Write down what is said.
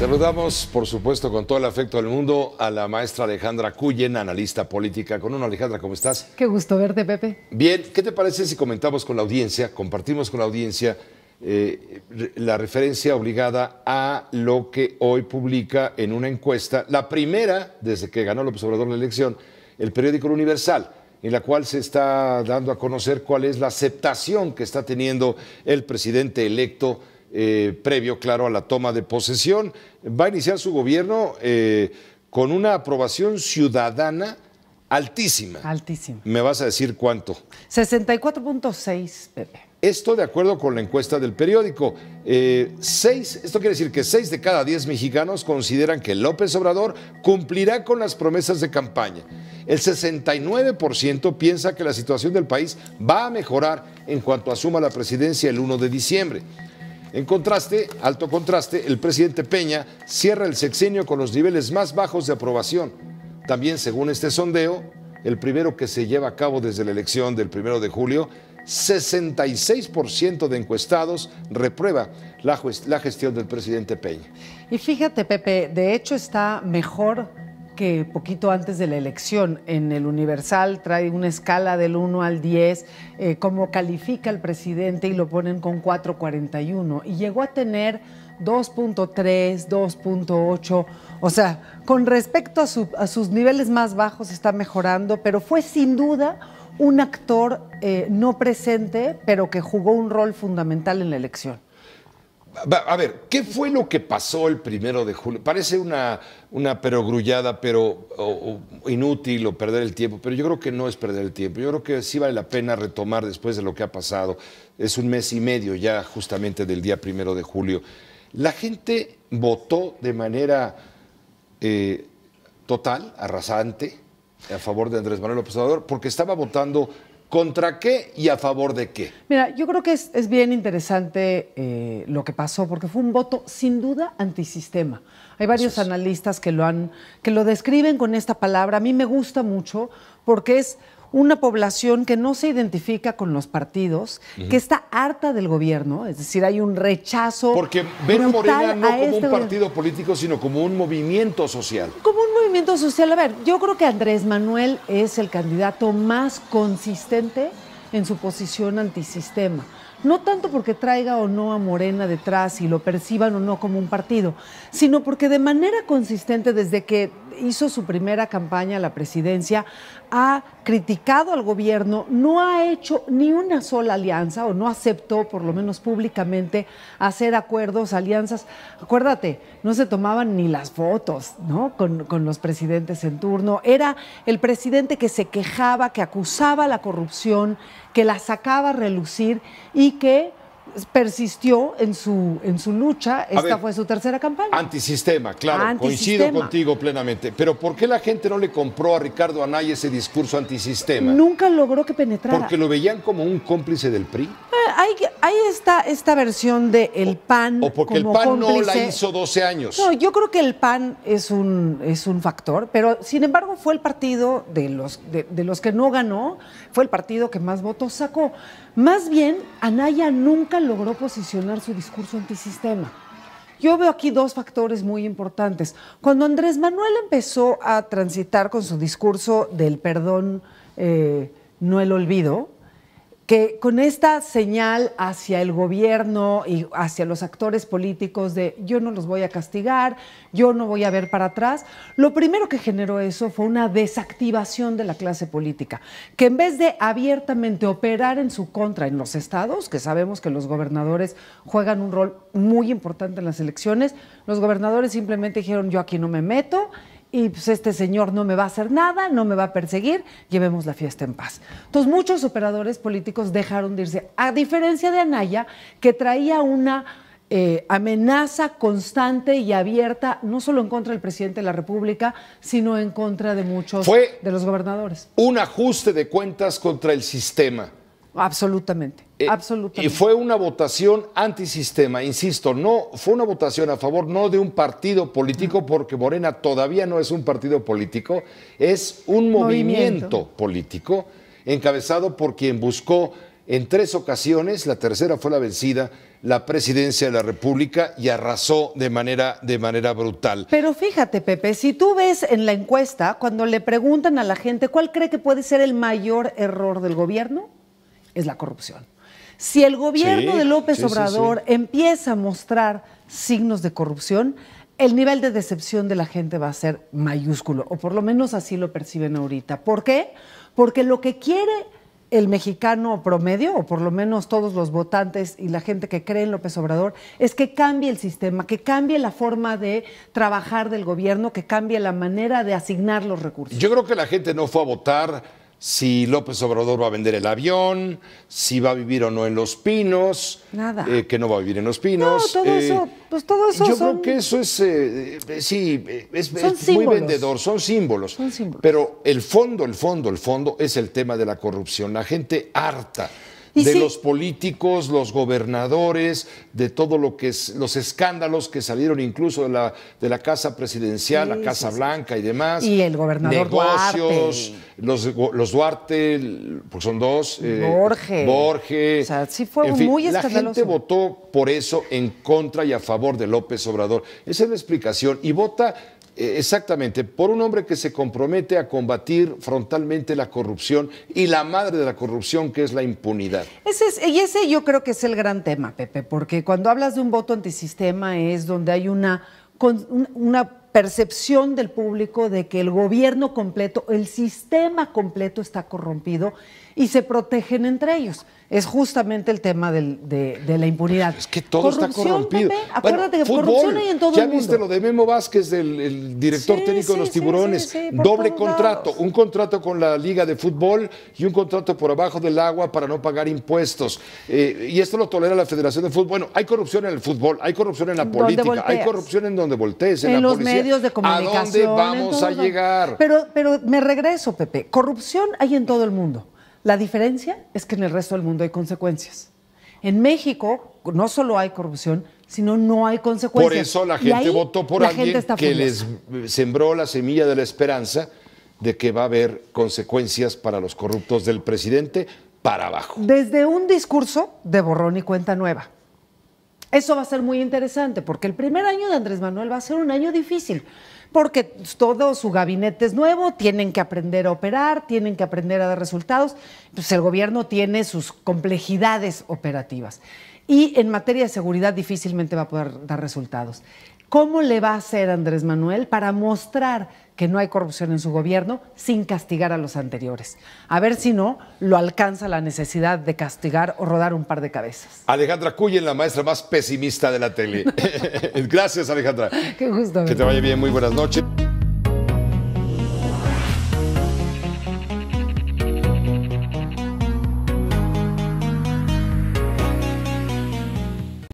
Saludamos, por supuesto, con todo el afecto del mundo a la maestra Alejandra Cuyen, analista política. Con una Alejandra, ¿cómo estás? Qué gusto verte, Pepe. Bien, ¿qué te parece si comentamos con la audiencia, compartimos con la audiencia eh, la referencia obligada a lo que hoy publica en una encuesta, la primera desde que ganó López Obrador la elección, el periódico Universal? en la cual se está dando a conocer cuál es la aceptación que está teniendo el presidente electo eh, previo, claro, a la toma de posesión. Va a iniciar su gobierno eh, con una aprobación ciudadana altísima. Altísima. ¿Me vas a decir cuánto? 64.6, Esto de acuerdo con la encuesta del periódico. Eh, esto quiere decir que seis de cada diez mexicanos consideran que López Obrador cumplirá con las promesas de campaña. El 69% piensa que la situación del país va a mejorar en cuanto asuma la presidencia el 1 de diciembre. En contraste, alto contraste, el presidente Peña cierra el sexenio con los niveles más bajos de aprobación. También, según este sondeo, el primero que se lleva a cabo desde la elección del primero de julio, 66% de encuestados reprueba la, la gestión del presidente Peña. Y fíjate, Pepe, de hecho está mejor que poquito antes de la elección en el Universal trae una escala del 1 al 10, como eh, cómo califica el presidente y lo ponen con 4.41. Y llegó a tener 2.3, 2.8. O sea, con respecto a, sus niveles más bajos está mejorando, pero fue sin duda un actor eh, no presente, pero que jugó un rol fundamental en la elección. A ver, ¿qué fue lo que pasó el primero de julio? Parece una, una perogrullada, pero inútil o perder el tiempo, pero yo creo que no es perder el tiempo. Yo creo que sí vale la pena retomar después de lo que ha pasado. Es un mes y medio ya justamente del día primero de julio. La gente votó de manera eh, total, arrasante, a favor de Andrés Manuel López Obrador, porque estaba votando ¿Contra qué y a favor de qué? Mira, yo creo que es, bien interesante eh, lo que pasó, porque fue un voto sin duda antisistema. Hay varios analistas que lo han, que lo describen con esta palabra. A mí me gusta mucho porque es una población que no se identifica con los partidos, que está harta del gobierno, es decir, hay un rechazo. Porque ven Morena no como este un partido político, sino como un movimiento social. Como un social, a ver, yo creo que Andrés Manuel es el candidato más consistente en su posición antisistema. No tanto porque traiga o no a Morena detrás y lo perciban o no como un partido, sino porque de manera consistente desde que hizo su primera campaña a la presidencia, ha criticado al gobierno, no ha hecho ni una sola alianza o no aceptó, por lo menos públicamente, hacer acuerdos, alianzas. Acuérdate, no se tomaban ni las fotos ¿no? con, con los presidentes en turno. Era el presidente que se quejaba, que acusaba la corrupción, que la sacaba a relucir y que persistió en su, en su lucha. Esta fue su tercera campaña. Antisistema, claro, coincido contigo plenamente. Pero ¿por qué la gente no le compró a Ricardo Anaya ese discurso antisistema? Nunca logró que penetrara. Porque lo veían como un cómplice del PRI. Ah, hay, está esta, esta versión de el PAN. O, porque el PAN no la hizo 12 años. No, yo creo que el PAN es un, es un factor, pero sin embargo fue el partido de los, los que no ganó, fue el partido que más votos sacó. Más bien, Anaya nunca logró posicionar su discurso antisistema. Yo veo aquí dos factores muy importantes. Cuando Andrés Manuel empezó a transitar con su discurso del perdón, eh, no el olvido, que con esta señal hacia el gobierno y hacia los actores políticos de yo no los voy a castigar, yo no voy a ver para atrás, lo primero que generó eso fue una desactivación de la clase política, que en vez de abiertamente operar en su contra en los estados, que sabemos que los gobernadores juegan un rol muy importante en las elecciones, los gobernadores simplemente dijeron yo aquí no me meto y pues este señor no me va a hacer nada, no me va a perseguir, llevemos la fiesta en paz. Entonces muchos operadores políticos dejaron de irse, a diferencia de Anaya, que traía una eh, amenaza constante y abierta, no solo en contra del presidente de la República, sino en contra de muchos de los gobernadores. Un ajuste de cuentas contra el sistema Absolutamente, eh, absolutamente. Y fue una votación antisistema, insisto, no fue una votación a favor no de un partido político, porque Morena todavía no es un partido político, es un movimiento, movimiento político encabezado por quien buscó en tres ocasiones, la tercera fue la vencida, la presidencia de la República y arrasó de manera, de manera brutal. Pero fíjate, Pepe, si tú ves en la encuesta, cuando le preguntan a la gente cuál cree que puede ser el mayor error del gobierno, es la corrupción. Si el gobierno de López Obrador empieza a mostrar signos de corrupción, el nivel de decepción de la gente va a ser mayúsculo, o por lo menos así lo perciben ahorita. ¿Por qué? Porque lo que quiere el mexicano promedio, o por lo menos todos los votantes y la gente que cree en López Obrador, es que cambie el sistema, que cambie la forma de trabajar del gobierno, que cambie la manera de asignar los recursos. Yo creo que la gente no fue a votar si López Obrador va a vender el avión, si va a vivir o no en Los Pinos, eh, que no va a vivir en Los Pinos. Eh, pues todo eso. Yo creo que eso es, eh, sí, muy vendedor, son símbolos. son símbolos. Pero el fondo, el fondo, el fondo es el tema de la corrupción. La gente harta de los políticos, los gobernadores, de todo lo que es, los escándalos que salieron incluso de la, de la Casa Presidencial, la Casa Blanca y demás. Y el gobernador Duarte. Los, los Duarte, porque son dos. Eh, Borges. Borges. O sea, sí fue muy escandaloso. La gente votó por eso en contra y a favor de López Obrador. Esa es la explicación. Y vota eh, exactamente, por un hombre que se compromete a combatir frontalmente la corrupción y la madre de la corrupción que es la impunidad. y ese yo creo que es el gran tema, Pepe, porque cuando hablas de un voto antisistema es donde hay una, una percepción del público de que el gobierno completo, el sistema completo está corrompido y se protegen entre ellos. Es justamente el tema de, la impunidad. Es que todo está corrompido. acuérdate que corrupción hay en todo el mundo. Ya viste lo de Memo Vázquez, del el director técnico de los tiburones. Doble contrato, un contrato con la Liga de Fútbol y un contrato por abajo del agua para no pagar impuestos. Eh, y esto lo tolera la Federación de Fútbol. Bueno, hay corrupción en el fútbol, hay corrupción en la política, hay corrupción en donde voltees, en, la policía medios de comunicación. ¿A dónde vamos a llegar? Pero, pero me regreso, Pepe. Corrupción hay en todo el mundo. La diferencia es que en el resto del mundo hay consecuencias. En México no solo hay corrupción, sino no hay consecuencias. Por eso la gente votó por alguien que les sembró la semilla de la esperanza de que va a haber consecuencias para los corruptos del presidente para abajo. Desde un discurso de borrón y cuenta nueva. Eso va a ser muy interesante porque el primer año de Andrés Manuel va a ser un año difícil porque todo su gabinete es nuevo, tienen que aprender a operar, tienen que aprender a dar resultados, pues el gobierno tiene sus complejidades operativas y en materia de seguridad difícilmente va a poder dar resultados. ¿Cómo le va a hacer Andrés Manuel para mostrar que no hay corrupción en su gobierno sin castigar a los anteriores? A ver si no lo alcanza la necesidad de castigar o rodar un par de cabezas. Alejandra Cuyen, la maestra más pesimista de la tele. Gracias, Alejandra. Qué gusto. Que te vaya bien, muy buenas noches.